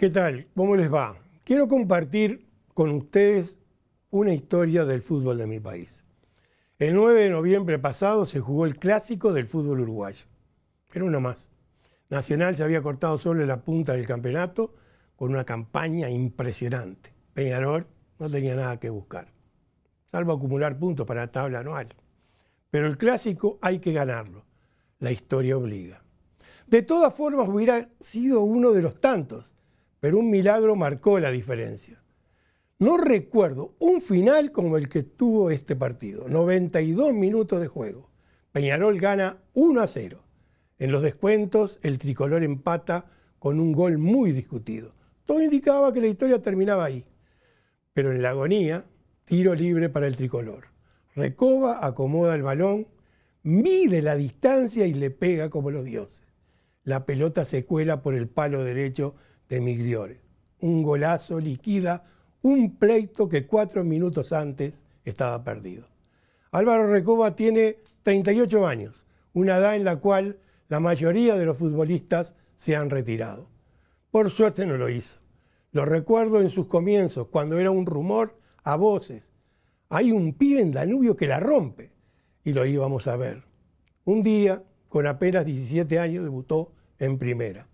¿Qué tal? ¿Cómo les va? Quiero compartir con ustedes una historia del fútbol de mi país. El 9 de noviembre pasado se jugó el clásico del fútbol uruguayo. Era uno más. Nacional se había cortado solo en la punta del campeonato con una campaña impresionante. Peñarol no tenía nada que buscar, salvo acumular puntos para la tabla anual. Pero el clásico hay que ganarlo. La historia obliga. De todas formas, hubiera sido uno de los tantos pero un milagro marcó la diferencia. No recuerdo un final como el que tuvo este partido. 92 minutos de juego. Peñarol gana 1 a 0. En los descuentos, el tricolor empata con un gol muy discutido. Todo indicaba que la historia terminaba ahí. Pero en la agonía, tiro libre para el tricolor. Recoba, acomoda el balón, mide la distancia y le pega como los dioses. La pelota se cuela por el palo derecho de Migliore. Un golazo liquida un pleito que cuatro minutos antes estaba perdido. Álvaro Recoba tiene 38 años, una edad en la cual la mayoría de los futbolistas se han retirado. Por suerte no lo hizo. Lo recuerdo en sus comienzos, cuando era un rumor a voces. Hay un pibe en Danubio que la rompe. Y lo íbamos a ver. Un día, con apenas 17 años, debutó en primera.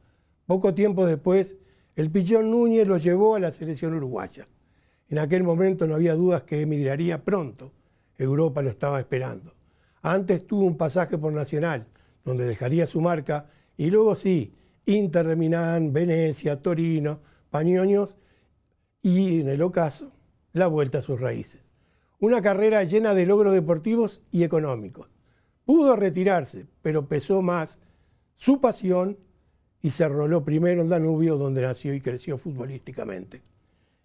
Poco tiempo después el Pichón Núñez lo llevó a la selección uruguaya. En aquel momento no había dudas que emigraría pronto. Europa lo estaba esperando. Antes tuvo un pasaje por Nacional, donde dejaría su marca, y luego sí, Inter de Milán, Venecia, Torino, Pañoños, y en el ocaso, la vuelta a sus raíces. Una carrera llena de logros deportivos y económicos. Pudo retirarse, pero pesó más su pasión y se roló primero en Danubio, donde nació y creció futbolísticamente.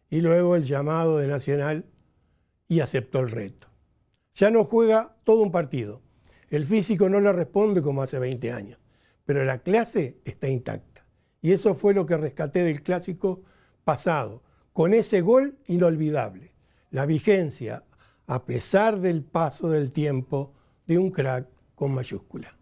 Y luego el llamado de Nacional y aceptó el reto. Ya no juega todo un partido. El físico no le responde como hace 20 años, pero la clase está intacta. Y eso fue lo que rescaté del clásico pasado, con ese gol inolvidable. La vigencia, a pesar del paso del tiempo, de un crack con mayúscula.